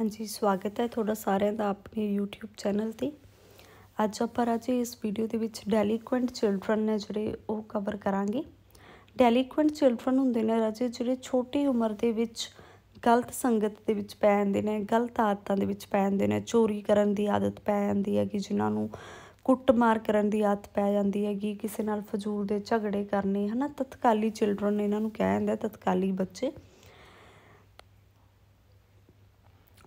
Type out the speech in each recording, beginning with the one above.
ਹਾਂਜੀ ਸਵਾਗਤ ਹੈ ਤੁਹਾਡਾ ਸਾਰਿਆਂ ਦਾ ਆਪਣੇ YouTube ਚੈਨਲ ਤੇ ਅੱਜ ਆਪਾਂ ਰਾਜੇ ਇਸ ਵੀਡੀਓ ਦੇ ਵਿੱਚ ਡੈਲੀਕੁਐਂਟ ਚਿਲਡਰਨ ਨੇ ਜਿਹੜੇ ਉਹ ਕਵਰ ਕਰਾਂਗੇ ਡੈਲੀਕੁਐਂਟ ਚਿਲਡਰਨ ਹੁੰਦੇ ਨੇ ਰਾਜੇ ਜਿਹੜੇ ਛੋਟੀ ਉਮਰ ਦੇ ਵਿੱਚ ਗਲਤ ਸੰਗਤ ਦੇ ਵਿੱਚ ਪੈ ਜਾਂਦੇ ਨੇ ਗਲਤ ਆਦਤਾਂ ਦੇ ਵਿੱਚ ਪੈ ਜਾਂਦੇ ਨੇ ਚੋਰੀ ਕਰਨ ਦੀ ਆਦਤ ਪੈ ਜਾਂਦੀ ਹੈ ਕਿ ਜਿਨ੍ਹਾਂ ਨੂੰ ਕੁੱਟਮਾਰ ਕਰਨ ਦੀ ਆਦਤ ਪੈ ਜਾਂਦੀ ਹੈ ਕਿ ਕਿਸੇ ਨਾਲ ਫਜ਼ੂਲ ਦੇ ਝਗੜੇ ਕਰਨੇ ਹਨਾ ਤਤਕਾਲੀ ਚਿਲਡਰਨ ਇਹਨਾਂ ਨੂੰ ਕਿਹਾ ਜਾਂਦਾ ਤਤਕਾਲੀ ਬੱਚੇ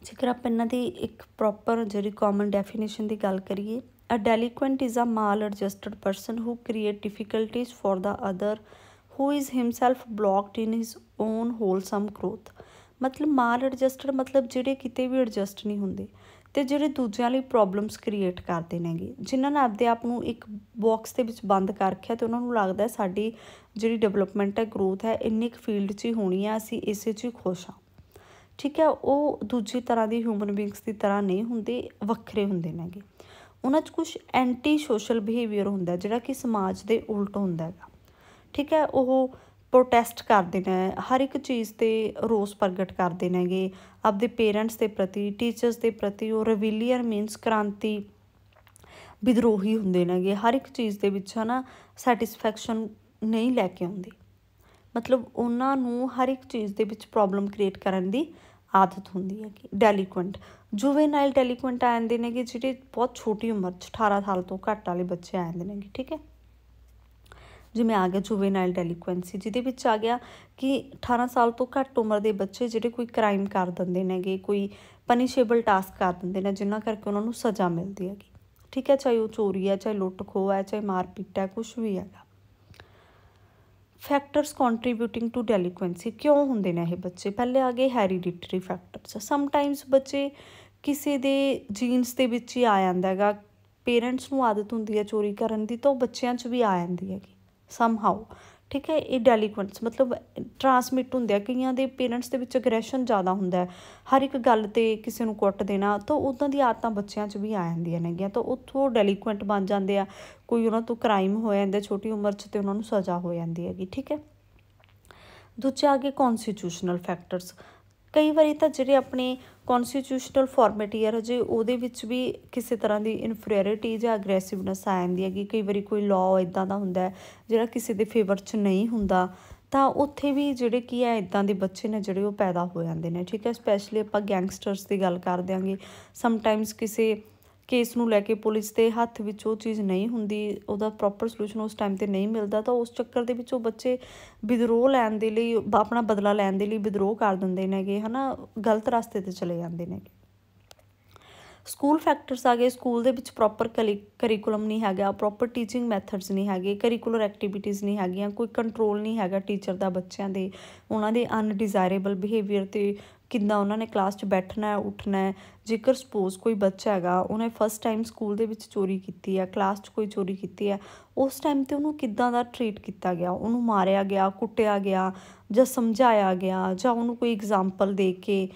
ਜੇਕਰ ਆਪਾਂ ਇਹਨਾਂ ਦੀ ਇੱਕ ਪ੍ਰੋਪਰ ਜਿਹੜੀ ਕਾਮਨ ਡੈਫੀਨੇਸ਼ਨ ਦੀ ਗੱਲ ਕਰੀਏ a delinquent is a maladjusted person who create difficulties for the other who is himself blocked in his own wholesome growth ਮਤਲਬ ਮਾਲ ਅਡਜਸਟਡ ਮਤਲਬ ਜਿਹੜੇ ਕਿਤੇ ਵੀ ਅਡਜਸਟ ਨਹੀਂ ਹੁੰਦੇ ਤੇ ਜਿਹੜੇ ਦੂਜਿਆਂ ਲਈ ਪ੍ਰੋਬਲਮਸ ਕ੍ਰੀਏਟ ਕਰਦੇ ਨੇਗੇ ਜਿਨ੍ਹਾਂ ਨੇ ਆਪਦੇ ਆਪ ਨੂੰ ਇੱਕ ਬਾਕਸ ਦੇ ਵਿੱਚ ਬੰਦ ਕਰ ਰੱਖਿਆ ਤੇ ਉਹਨਾਂ ਨੂੰ ਲੱਗਦਾ ਸਾਡੀ ਜਿਹੜੀ ਡਿਵੈਲਪਮੈਂਟ ਹੈ ਗਰੋਥ ਹੈ ਇੰਨੀ ਇੱਕ ਫੀਲਡ 'ਚ ਹੀ ਹੋਣੀ ਆ ਅਸੀਂ ਇਸੇ 'ਚ ਹੀ ਖੁਸ਼ ਆ ਠੀਕ ਹੈ ਉਹ ਦੂਜੀ ਤਰ੍ਹਾਂ ਦੀ ਹਿਊਮਨ ਬੀਇੰਗਸ ਦੀ ਤਰ੍ਹਾਂ ਨਹੀਂ ਹੁੰਦੇ ਵੱਖਰੇ ਹੁੰਦੇ ਨੇਗੇ ਉਹਨਾਂ 'ਚ ਕੁਝ ਐਂਟੀ ਸੋਸ਼ਲ ਬਿਹੇਵੀਅਰ ਹੁੰਦਾ ਜਿਹੜਾ ਕਿ ਸਮਾਜ ਦੇ ਉਲਟ ਹੁੰਦਾ ਹੈਗਾ ਠੀਕ ਹੈ ਉਹ ਪ੍ਰੋਟੈਸਟ ਕਰਦੇ ਨੇ ਹਰ ਇੱਕ ਚੀਜ਼ ਤੇ ਰੋਸ ਪ੍ਰਗਟ ਕਰਦੇ ਨੇਗੇ ਆਪਦੇ ਪੇਰੈਂਟਸ ਦੇ ਪ੍ਰਤੀ ਟੀਚਰਸ ਦੇ ਪ੍ਰਤੀ ਉਹ ਰਵਿਲੀਅਰ ਮੀਨਸ ਕ੍ਰਾਂਤੀ ਵਿਦਰੋਹੀ ਹੁੰਦੇ ਨੇਗੇ ਹਰ ਇੱਕ ਚੀਜ਼ ਦੇ ਵਿੱਚ ਹਨਾ ਸੈਟੀਸਫੈਕਸ਼ਨ ਨਹੀਂ ਲੈ ਕੇ ਆਉਂਦੇ ਮਤਲਬ ਉਹਨਾਂ ਨੂੰ ਹਰ ਇੱਕ ਚੀਜ਼ ਦੇ ਵਿੱਚ ਪ੍ਰੋਬਲਮ ਕ੍ਰੀਏਟ ਕਰਨ ਦੀ ਆਦਤ ਹੁੰਦੀ ਹੈ ਕਿ ਡੈਲੀਕੁਐਂਟ ਜੁਵੇਨਾਈਲ ਡੈਲੀਕੁਐਂਟ ਆ ਜਾਂਦੇ ਨੇ ਕਿ ਜਿਹੜੇ ਬਹੁਤ ਛੋਟੀ ਉਮਰ 'ਚ 18 ਸਾਲ ਤੋਂ ਘੱਟ ਵਾਲੇ ਬੱਚੇ ਆ ਜਾਂਦੇ ਨੇ ਠੀਕ ਹੈ ਜਿਵੇਂ ਆ ਗਿਆ ਜੁਵੇਨਾਈਲ ਡੈਲੀਕੁਐਂਸੀ ਜਿਹਦੇ ਵਿੱਚ ਆ ਗਿਆ ਕਿ 18 ਸਾਲ ਤੋਂ ਘੱਟ ਉਮਰ ਦੇ ਬੱਚੇ ਜਿਹੜੇ ਕੋਈ ਕ੍ਰਾਈਮ ਕਰ ਦਿੰਦੇ ਨੇਗੇ ਕੋਈ ਪਨਿਸ਼ੇਬਲ ਟਾਸਕ ਕਰ ਦਿੰਦੇ ਨੇ ਜਿੰਨਾ ਕਰਕੇ ਉਹਨਾਂ ਨੂੰ ਸਜ਼ਾ ਮਿਲਦੀ ਹੈਗੀ ਠੀਕ ਹੈ ਚਾਹੇ ਉਹ ਚੋਰੀ ਹੈ ਚਾਹੇ ਲੁੱਟ ਖੋਹ ਹੈ ਚਾਹੇ ਮਾਰ ਹੈ ਕੁਝ ਵੀ ਹੈਗਾ ਫੈਕਟਰਸ ਕੰਟਰੀਬਿਊਟਿੰਗ ਟੂ ਡੈਲੀਕੁਐਂਸੀ ਕਿਉਂ ਹੁੰਦੇ ਨੇ ਇਹ ਬੱਚੇ ਪਹਿਲੇ ਆ ਗਏ ਹੈਰੀਡਿਟਰੀ ਫੈਕਟਰਸ ਸਮਟਾਈਮਸ ਬੱਚੇ ਕਿਸੇ ਦੇ ਜੀਨਸ ਦੇ ਵਿੱਚ ਹੀ ਆ ਜਾਂਦਾ ਹੈਗਾ ਪੇਰੈਂਟਸ ਨੂੰ ਆਦਤ ਹੁੰਦੀ ਹੈ ਚੋਰੀ ਕਰਨ ਦੀ ਤਾਂ ਬੱਚਿਆਂ 'ਚ ਵੀ ਆ ਜਾਂਦੀ ਹੈਗੀ ਸਮਹਾਉ ਠੀਕ ਹੈ ਇਹ ਡੈਲੀਕੁਐਂਟਸ ਮਤਲਬ ਟਰਾਂਸਮਿਟ ਹੁੰਦੇ ਆ ਕਈਆਂ ਦੇ ਪੇਰੈਂਟਸ ਦੇ ਵਿੱਚ ਅਗਰੈਸ਼ਨ ਜ਼ਿਆਦਾ ਹੁੰਦਾ ਹੈ ਹਰ ਇੱਕ ਗੱਲ ਤੇ ਕਿਸੇ ਨੂੰ ਕੁੱਟ ਦੇਣਾ ਤਾਂ ਉਦਾਂ ਦੀ ਆਦਤਾਂ ਬੱਚਿਆਂ 'ਚ ਵੀ ਆ ਜਾਂਦੀਆਂ ਨੇਗੀਆਂ ਤਾਂ ਉੱਥੋਂ ਡੈਲੀਕੁਐਂਟ ਬਣ ਜਾਂਦੇ ਆ ਕੋਈ ਉਹਨਾਂ ਤੋਂ ਕ੍ਰਾਈਮ ਹੋ ਜਾਂਦਾ ਛੋਟੀ ਉਮਰ 'ਚ ਤੇ ਉਹਨਾਂ ਨੂੰ ਸਜ਼ਾ ਹੋ ਜਾਂਦੀ ਹੈਗੀ ਠੀਕ ਹੈ ਦੂਜਾ ਆ ਕੇ ਕਨਸਟੀਟਿਊਸ਼ਨਲ ਫੈਕਟਰਸ ਕਈ ਵਾਰੀ ਤਾਂ ਜਿਹੜੇ ਆਪਣੇ ਕਨਸਟੀਟਿਊਸ਼ਨਲ ਫਾਰਮੈਟੀ ਹੈ ਜੇ ਉਹਦੇ ਵਿੱਚ ਵੀ ਕਿਸੇ ਤਰ੍ਹਾਂ ਦੀ ਇਨਫਰੀਅਰਿਟੀ ਜਾਂ ਅਗਰੈਸਿਵਨੈਸ ਆ ਜਾਂਦੀ ਹੈ ਕਿ ਕਈ ਵਾਰੀ ਕੋਈ ਲਾਅ ਇਦਾਂ ਦਾ ਹੁੰਦਾ ਜਿਹੜਾ ਕਿਸੇ ਦੇ ਫੇਵਰ 'ਚ ਨਹੀਂ ਹੁੰਦਾ ਤਾਂ ਉੱਥੇ ਵੀ ਜਿਹੜੇ ਕੀ ਹੈ ਇਦਾਂ ਦੇ ਬੱਚੇ ਨੇ ਜਿਹੜੇ ਉਹ ਪੈਦਾ ਹੋ ਜਾਂਦੇ ਨੇ ਠੀਕ ਹੈ ਸਪੈਸ਼ਲੀ ਆਪਾਂ ਗੈਂਗਸਟਰਸ ਦੀ ਗੱਲ ਕਰ ਦਿਆਂਗੇ ਸਮਟਾਈਮਸ ਕਿਸੇ ਕੇਸ ਨੂੰ ਲੈ ਕੇ ਪੁਲਿਸ ਦੇ ਹੱਥ ਵਿੱਚ ਉਹ ਚੀਜ਼ ਨਹੀਂ ਹੁੰਦੀ ਉਹਦਾ ਪ੍ਰੋਪਰ ਸੋਲੂਸ਼ਨ ਉਸ ਟਾਈਮ ਤੇ ਨਹੀਂ ਮਿਲਦਾ ਤਾਂ ਉਸ ਚੱਕਰ ਦੇ ਵਿੱਚ ਉਹ ਬੱਚੇ ਵਿਦਰੋਹ ਲੈਣ ਦੇ ਲਈ ਆਪਣਾ ਬਦਲਾ ਲੈਣ ਦੇ ਲਈ ਵਿਦਰੋਹ ਕਰ ਦਿੰਦੇ ਨੇਗੇ ਹਨਾ ਗਲਤ ਰਸਤੇ ਤੇ ਚਲੇ ਜਾਂਦੇ ਨੇਗੇ ਸਕੂਲ ਫੈਕਟਰਸ ਆ ਗਏ ਸਕੂਲ ਦੇ ਵਿੱਚ ਪ੍ਰੋਪਰ ਕਰਿਕੂਲਮ ਨਹੀਂ ਹੈਗਾ ਪ੍ਰੋਪਰ ਟੀਚਿੰਗ ਮੈਥਡਸ ਨਹੀਂ ਹੈਗੇ ਕਰਿਕੂਲਰ ਐਕਟੀਵਿਟੀਜ਼ ਨਹੀਂ ਹੈਗੀਆਂ ਕੋਈ ਕੰਟਰੋਲ ਨਹੀਂ ਹੈਗਾ ਟੀਚਰ ਦਾ ਬੱਚਿਆਂ ਦੇ ਉਹਨਾਂ ਦੇ ਅਨਡਿਜ਼ਾਇਰੇਬਲ ਬਿਹੇਵੀਅਰ ਤੇ ਕਿੱਦਾਂ ਉਹਨਾਂ ਨੇ ਕਲਾਸ 'ਚ ਬੈਠਣਾ ਹੈ ਉੱਠਣਾ ਹੈ ਜੇਕਰ ਸਪੋਜ਼ ਕੋਈ ਬੱਚਾ ਹੈਗਾ ਉਹਨੇ ਫਸਟ ਟਾਈਮ ਸਕੂਲ ਦੇ ਵਿੱਚ ਚੋਰੀ ਕੀਤੀ ਹੈ ਕਲਾਸ 'ਚ ਕੋਈ ਚੋਰੀ ਕੀਤੀ ਹੈ ਉਸ ਟਾਈਮ ਤੇ ਉਹਨੂੰ ਕਿੱਦਾਂ ਦਾ ਟ੍ਰੀਟ ਕੀਤਾ ਗਿਆ ਉਹਨੂੰ ਮਾਰਿਆ ਗਿਆ ਕੁੱਟਿਆ ਗਿਆ ਜਾਂ ਸਮਝਾਇਆ ਗਿਆ ਜਾਂ ਉਹਨੂੰ ਕੋਈ ਐਗਜ਼ਾਮਪਲ ਦੇ ਕੇ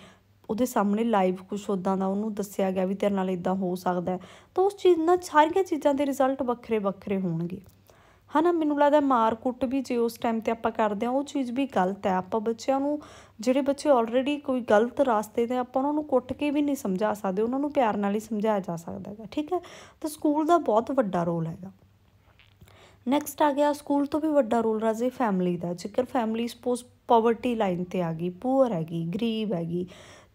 ਉਹਦੇ ਸਾਹਮਣੇ ਲਾਈਵ ਕੁਝ ਉਦਾਂ ਦਾ ਉਹਨੂੰ ਦੱਸਿਆ ਗਿਆ ਵੀ ਤੇਰੇ ਨਾਲ ਇਦਾਂ ਹੋ ਸਕਦਾ ਤਾਂ ਉਸ ਚੀਜ਼ ਨਾਲ ਸਾਰੀਆਂ ਚੀਜ਼ਾਂ ਦੇ ਰਿਜ਼ਲਟ ਵੱਖਰੇ ਵੱਖਰੇ ਹੋਣਗੇ ਹਨਾ ਮੈਨੂੰ ਲੱਗਦਾ ਮਾਰ ਕੁੱਟ ਵੀ ਜੇ ਉਸ ਟਾਈਮ ਤੇ ਆਪਾਂ ਕਰਦੇ ਆ ਉਹ ਚੀਜ਼ ਵੀ ਗਲਤ ਹੈ ਆਪਾਂ ਬੱਚਿਆਂ ਨੂੰ ਜਿਹੜੇ ਬੱਚੇ ਆਲਰੇਡੀ ਕੋਈ ਗਲਤ ਰਾਸਤੇ ਤੇ ਆਪਾਂ ਉਹਨਾਂ ਨੂੰ ਕੁੱਟ ਕੇ ਵੀ ਨਹੀਂ ਸਮਝਾ ਸਕਦੇ ਉਹਨਾਂ ਨੂੰ ਪਿਆਰ ਨਾਲ ਹੀ ਸਮਝਾਇਆ ਜਾ ਸਕਦਾ ਹੈ ਠੀਕ ਹੈ ਤਾਂ ਸਕੂਲ ਦਾ ਬਹੁਤ ਵੱਡਾ ਰੋਲ ਹੈਗਾ ਨੈਕਸਟ ਆ ਗਿਆ ਸਕੂਲ ਤੋਂ ਵੀ ਵੱਡਾ ਰੋਲ ਰਾਜੇ ਫੈਮਿਲੀ ਦਾ ਜੇਕਰ ਫੈਮਿਲੀ ਸਪੋਜ਼ ਪਾਵਰਟੀ ਲਾਈਨ ਤੇ ਆ ਗਈ ਪੂਰ ਹੈਗੀ ਗਰੀਬ ਹੈਗੀ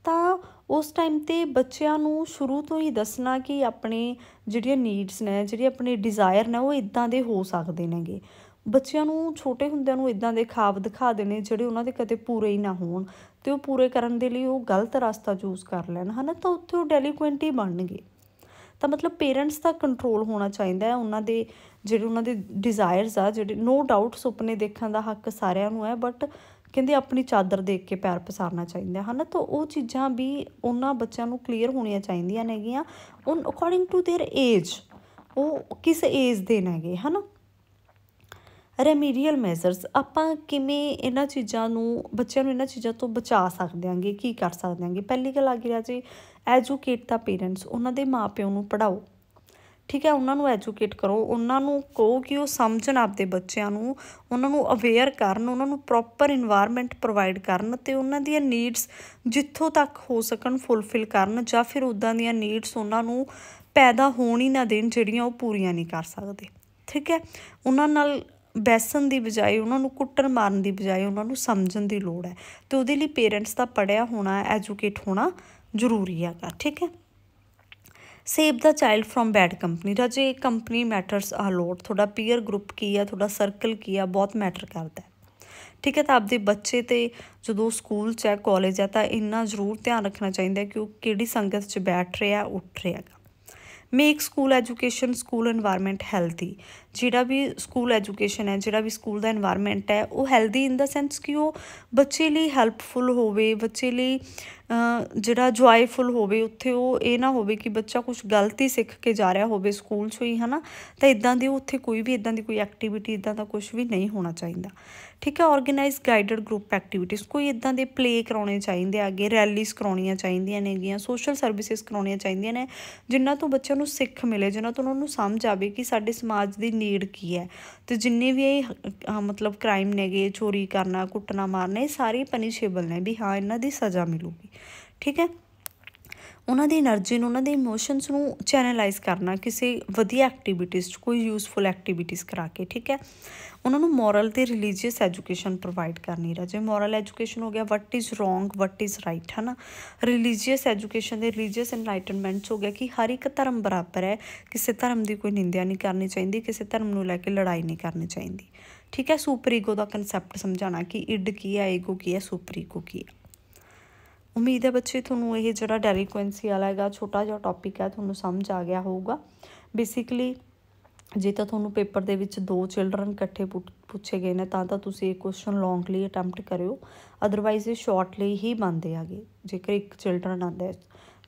ਤਾਂ ਉਸ ਟਾਈਮ ਤੇ ਬੱਚਿਆਂ ਨੂੰ ਸ਼ੁਰੂ ਤੋਂ ਹੀ ਦੱਸਣਾ ਕਿ ਆਪਣੇ ਜਿਹੜੀਆਂ ਨੀਡਸ ਨੇ ਜਿਹੜੇ ਆਪਣੇ ਡਿਜ਼ਾਇਰ ਨੇ ਉਹ ਇਦਾਂ ਦੇ ਹੋ ਸਕਦੇ ਨੇਗੇ ਬੱਚਿਆਂ ਨੂੰ ਛੋਟੇ ਹੁੰਦਿਆਂ ਨੂੰ ਇਦਾਂ ਦੇ ਖਾਬ ਦਿਖਾ ਦੇਣੇ ਜਿਹੜੇ ਉਹਨਾਂ ਦੇ ਕਦੇ ਪੂਰੇ ਹੀ ਨਾ ਹੋਣ ਤੇ ਉਹ ਪੂਰੇ ਕਰਨ ਦੇ ਲਈ ਉਹ ਗਲਤ ਰਸਤਾ ਚੂਜ਼ ਕਰ ਲੈਣ ਹਨਾ ਤਾਂ ਉੱਥੇ ਉਹ ਡੈਲੀਕੁਐਂਟ ਹੀ ਬਣਨਗੇ ਤਾਂ ਮਤਲਬ ਪੇਰੈਂਟਸ ਦਾ ਕੰਟਰੋਲ ਹੋਣਾ ਚਾਹੀਦਾ ਹੈ ਉਹਨਾਂ ਦੇ ਜਿਹੜੇ ਉਹਨਾਂ ਦੇ ਡਿਜ਼ਾਇਰਸ ਆ ਜਿਹੜੇ ਨੋ ਡਾਊਟ ਸੁਪਨੇ ਦੇਖਣ ਦਾ ਹੱਕ ਸਾਰਿਆਂ ਨੂੰ ਹੈ ਬਟ ਕਹਿੰਦੇ ਆਪਣੀ ਚਾਦਰ ਦੇਖ ਕੇ ਪੈਰ ਪਸਾਰਨਾ ਚਾਹੀਦਾ ਹੈ ਹਨਾ ਤਾਂ ਉਹ ਚੀਜ਼ਾਂ ਵੀ ਉਹਨਾਂ ਬੱਚਿਆਂ ਨੂੰ ਕਲੀਅਰ ਹੋਣੀਆਂ ਚਾਹੀਦੀਆਂ ਨੇਗੀਆਂ ਉਹ ਅਕੋਰਡਿੰਗ ਟੂ देयर ਏਜ ਉਹ ਕਿਸ ਏਜ ਦੇ ਨੇਗੇ ਹਨਾ ਰੈਮੀਡੀਅਲ ਮੈਜ਼ਰਸ ਆਪਾਂ ਕਿਵੇਂ ਇਹਨਾਂ ਚੀਜ਼ਾਂ ਨੂੰ ਬੱਚਿਆਂ ਨੂੰ ਇਹਨਾਂ ਚੀਜ਼ਾਂ ਤੋਂ ਬਚਾ ਸਕਦੇ ਆਂਗੇ ਕੀ ਕਰ ਸਕਦੇ ਆਂਗੇ ਪਹਿਲੀ ਗੱਲ ਆ ਗਈ ਜੀ ਐਜੂਕੇਟ ਦਾ ਪੇਰੈਂਟਸ ਉਹਨਾਂ ਦੇ ਮਾਪਿਆਂ ਨੂੰ ਪੜਾਓ ਠੀਕ ਹੈ ਉਹਨਾਂ ਨੂੰ ਐਜੂਕੇਟ ਕਰੋ ਉਹਨਾਂ ਨੂੰ ਕਹੋ ਕਿ ਉਹ ਸਮਝਣ ਆਪਦੇ ਬੱਚਿਆਂ ਨੂੰ ਉਹਨਾਂ ਨੂੰ ਅਵੇਅਰ ਕਰਨ ਉਹਨਾਂ ਨੂੰ ਪ੍ਰੋਪਰ এনवायरमेंट ਪ੍ਰੋਵਾਈਡ ਕਰਨ ਤੇ ਉਹਨਾਂ ਦੀਆਂ ਨੀਡਸ ਜਿੱਥੋਂ ਤੱਕ ਹੋ ਸਕਣ ਫੁੱਲਫਿਲ ਕਰਨ ਜਾਂ ਫਿਰ ਉਦਾਂ ਦੀਆਂ ਨੀਡਸ ਉਹਨਾਂ ਨੂੰ ਪੈਦਾ ਹੋਣ ਹੀ ਨਾ ਦੇਣ ਜਿਹੜੀਆਂ ਉਹ ਪੂਰੀਆਂ ਨਹੀਂ ਕਰ ਸਕਦੇ ਠੀਕ ਹੈ ਉਹਨਾਂ ਨਾਲ ਬੈਸਣ ਦੀ ਬਜਾਏ ਉਹਨਾਂ ਨੂੰ ਕੁੱਟਣ ਮਾਰਨ ਦੀ ਬਜਾਏ ਉਹਨਾਂ ਨੂੰ ਸਮਝਣ ਦੀ ਲੋੜ ਹੈ ਤੇ ਉਹਦੇ ਲਈ ਪੇਰੈਂਟਸ ਦਾ ਪੜਿਆ ਹੋਣਾ ਐਜੂਕੇਟ ਹੋਣਾ ਜ਼ਰੂਰੀ ਹੈਗਾ ਠੀਕ ਹੈ save the child from bad company ਰਾਜੇ ਕੰਪਨੀ ਮੈਟਰਸ ਆ ਲੋਟ ਤੁਹਾਡਾ ਪੀਅਰ ਗਰੁੱਪ ਕੀ ਆ ਤੁਹਾਡਾ ਸਰਕਲ ਕੀ ਆ ਬਹੁਤ ਮੈਟਰ ਕਰਦਾ ਹੈ ਠੀਕ ਹੈ ਤਾਂ ਆਪਦੇ ਬੱਚੇ ਤੇ ਜਦੋਂ ਸਕੂਲ ਚ ਹੈ ਕਾਲਜ ਹੈ ਤਾਂ ਇੰਨਾ ਜ਼ਰੂਰ ਧਿਆਨ ਰੱਖਣਾ ਚਾਹੀਦਾ ਕਿ ਉਹ ਕਿਹੜੀ ਸੰਗਤ 'ਚ ਬੈਠ ਰਿਹਾ ਉੱਠ ਰਿਹਾ make school education school environment healthy ਜਿਹੜਾ ਵੀ ਸਕੂਲ ਐਜੂਕੇਸ਼ਨ ਹੈ ਜਿਹੜਾ ਵੀ ਸਕੂਲ ਦਾ এনवायरमेंट ਹੈ ਉਹ ਹੈਲਦੀ ਇਨ ਦਾ ਸੈਂਸ ਕਿ ਉਹ ਬੱਚੇ ਲਈ ਹੈਲਪਫੁਲ ਹੋਵੇ ਬੱਚੇ ਲਈ ਜਿਹੜਾ ਜੁਆਇਫੁਲ ਹੋਵੇ ਉੱਥੇ ਉਹ ਇਹ ਨਾ ਹੋਵੇ ਕਿ ਬੱਚਾ ਕੁਝ ਗਲਤੀ ਸਿੱਖ ਕੇ ਜਾ ਰਿਹਾ ਹੋਵੇ ਸਕੂਲ 'ਚ ਹੀ ਹਨਾ ਤਾਂ ਇਦਾਂ ਦੀ ਉੱਥੇ ਕੋਈ ਵੀ ਇਦਾਂ ਦੀ ਕੋਈ ਐਕਟੀਵਿਟੀ ਇਦਾਂ ਦਾ ਕੁਝ ਵੀ ਨਹੀਂ ਹੋਣਾ ਚਾਹੀਦਾ ਠੀਕ ਹੈ ਆਰਗੇਨਾਈਜ਼ ਗਾਈਡਡ ਗਰੁੱਪ ਐਕਟੀਵਿਟੀਆਂ ਕੋਈ ਇਦਾਂ ਦੇ ਪਲੇ ਕਰਾਉਣੇ ਚਾਹੀਦੇ ਆਗੇ ਰੈਲੀਸ ਕਰਾਉਣੀਆਂ ਚਾਹੀਦੀਆਂ ਨੇਗੀਆਂ ਸੋਸ਼ਲ ਸਰਵਿਸਿਜ਼ ਕਰਾਉਣੀਆਂ ਚਾਹੀਦੀਆਂ ਨੇ ਜਿੰਨਾ ਤੋਂ ਬੱਚਿਆਂ ਨੂੰ ਸਿੱਖ ਮਿਲੇ ਜਿੰਨਾ ਤੋਂ ਉਹਨਾਂ ਨੂੰ ਸਮਝ ਆਵੇ ਕਿ ਸਾਡੇ ਸਮਾਜ ਦੀ ਨੀਡ ਕੀ ਹੈ ਤੇ ਜਿੰਨੇ ਵੀ ਇਹ ਮਤਲਬ ਕ੍ਰਾਈਮ ਨੇਗੇ ਚੋਰੀ ਕਰਨਾ ਕੁੱਟਣਾ ਮਾਰਨਾ ਇਹ ਸਾਰੇ ਪਨਿਸ਼ੇਬਲ ਨੇ ਵੀ ਹਾਂ ਇਹਨਾਂ ਦੀ ਸਜ਼ਾ ਮਿਲੂਗੀ ਠੀਕ ਹੈ ਉਹਨਾਂ ਦੀ એનર્ਜੀ ਨੂੰ ਉਹਨਾਂ ਦੇ ਇਮੋਸ਼ਨਸ ਨੂੰ ਚੈਨਲਾਈਜ਼ ਕਰਨਾ ਕਿਸੇ ਵਧੀਆ ਐਕਟੀਵਿਟੀਜ਼ 'ਚ ਕੋਈ ਯੂਸਫੁਲ ਐਕਟੀਵਿਟੀਜ਼ ਕਰਾ ਕੇ ਠੀਕ ਹੈ ਉਹਨਾਂ ਨੂੰ ਮੋਰਲ ਤੇ ਰਿਲੀਜੀਅਸ ਐਜੂਕੇਸ਼ਨ ਪ੍ਰੋਵਾਈਡ ਕਰਨੀ ਰਾ ਜੇ ਮੋਰਲ ਐਜੂਕੇਸ਼ਨ ਹੋ ਗਿਆ what is wrong what is right ਹੈ ਨਾ ਰਿਲੀਜੀਅਸ ਐਜੂਕੇਸ਼ਨ ਦੇ ਰਿਲੀਜੀਅਸ ਇਨਲਾਈਟਨਮੈਂਟਸ ਹੋ ਗਿਆ ਕਿ ਹਰ ਇੱਕ ਧਰਮ ਬਰਾਬਰ ਹੈ ਕਿਸੇ ਧਰਮ ਦੀ ਕੋਈ ਨਿੰਦਿਆ ਨਹੀਂ ਕਰਨੀ ਚਾਹੀਦੀ ਕਿਸੇ ਧਰਮ ਨੂੰ ਲੈ ਕੇ ਲੜਾਈ ਨਹੀਂ ਕਰਨੀ ਚਾਹੀਦੀ ਠੀਕ ਹੈ ਸੁਪਰ ਈਗੋ ਦਾ ਕਨਸੈਪਟ ਸਮਝਾਣਾ ਕਿ ਇਡ ਕੀ ਹੈ ਈਗੋ ਕੀ ਹੈ ਸੁਪਰ ਈਗੋ ਕੀ ਹੈ ਉਮੀਦ ਹੈ ਬੱਚੇ ਤੁਹਾਨੂੰ ਇਹ ਜਿਹੜਾ ਡੈਲੀਕੁਐਂਸੀ ਵਾਲਾ ਹੈਗਾ ਛੋਟਾ ਜਿਹਾ ਟੌਪਿਕ ਹੈ ਤੁਹਾਨੂੰ ਸਮਝ ਆ ਗਿਆ ਹੋਊਗਾ ਬੇਸਿਕਲੀ ਜੇ ਤਾਂ ਤੁਹਾਨੂੰ ਪੇਪਰ ਦੇ ਵਿੱਚ ਦੋ ਚਿਲਡਰਨ ਇਕੱਠੇ ਪੁੱਛੇ ਗਏ ਨੇ ਤਾਂ ਤਾਂ ਤੁਸੀਂ ਇਹ ਕੁਐਸਚਨ ਲੌਂਗਲੀ ਅਟੈਂਪਟ ਕਰਿਓ ਅਦਰਵਾਈਜ਼ ਇਹ ਸ਼ਾਰਟਲੀ ਹੀ ਬੰਦੇ ਆਗੇ ਜੇਕਰ ਇੱਕ ਚਿਲਡਰਨ ਆਂਦਾ ਹੈ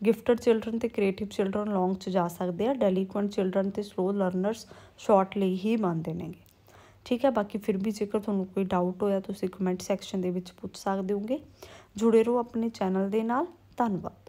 ਗਿਫਟਡ ਚਿਲਡਰਨ ਤੇ ਕ੍ਰੀਏਟਿਵ ਚਿਲਡਰਨ ਲੌਂਗ ਚ ਜਾ ਸਕਦੇ ਆ ਡੈਲੀਕੁਐਂਟ ਚਿਲਡਰਨ ਤੇ ਸਲੋ ਲਰਨਰਸ ਸ਼ਾਰਟਲੀ ਹੀ ਬੰਦੇ ਨੇਗੇ ਠੀਕ ਹੈ ਬਾਕੀ ਫਿਰ ਵੀ ਜੇਕਰ ਤੁਹਾਨੂੰ ਕੋਈ ਡਾਊਟ ਹੋਇਆ ਤੁਸੀਂ ਕਮੈਂਟ ਸੈਕਸ਼ਨ ਦੇ ਵਿੱਚ ਪੁੱਛ ਸਕਦੇ ਹੋਗੇ ਜੁੜੇ ਰਹੋ ਆਪਣੇ ਚੈਨਲ ਦੇ ਨਾਲ ਧੰਨਵਾਦ